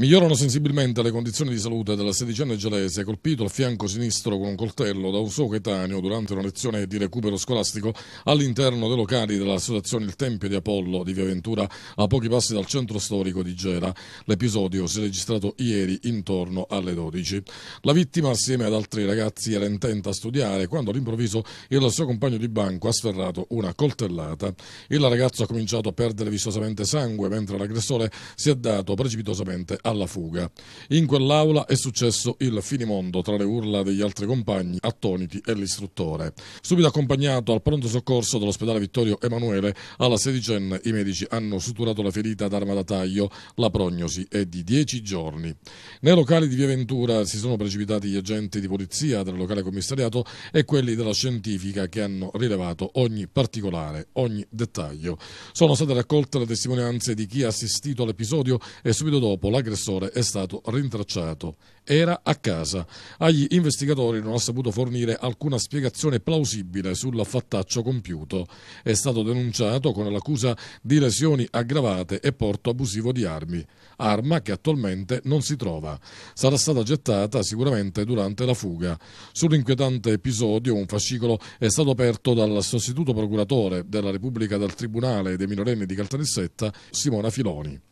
Migliorano sensibilmente le condizioni di salute della sedicenne gelese, colpito al fianco sinistro con un coltello da un suo coetaneo durante una lezione di recupero scolastico all'interno dei locali dell'associazione Il Tempio di Apollo di Via Ventura, a pochi passi dal centro storico di Gera. L'episodio si è registrato ieri intorno alle 12. La vittima, assieme ad altri ragazzi, era intenta a studiare quando all'improvviso il suo compagno di banco ha sferrato una coltellata. Il ragazzo ha cominciato a perdere vistosamente sangue, mentre l'aggressore si è dato precipitosamente a alla fuga. In quell'aula è successo il finimondo tra le urla degli altri compagni, attoniti e l'istruttore. Subito accompagnato al pronto soccorso dell'ospedale Vittorio Emanuele, alla sedicenne i medici hanno suturato la ferita ad arma da taglio, la prognosi è di 10 giorni. Nei locali di Via Ventura si sono precipitati gli agenti di polizia del locale commissariato e quelli della scientifica che hanno rilevato ogni particolare, ogni dettaglio. Sono state raccolte le testimonianze di chi ha assistito all'episodio e subito dopo l'aggressione aggressore è stato rintracciato. Era a casa. Agli investigatori non ha saputo fornire alcuna spiegazione plausibile sul fattaccio compiuto. È stato denunciato con l'accusa di lesioni aggravate e porto abusivo di armi, arma che attualmente non si trova. Sarà stata gettata sicuramente durante la fuga. Sull'inquietante episodio un fascicolo è stato aperto dal sostituto procuratore della Repubblica del Tribunale dei minorenni di Caltanissetta, Simona Filoni.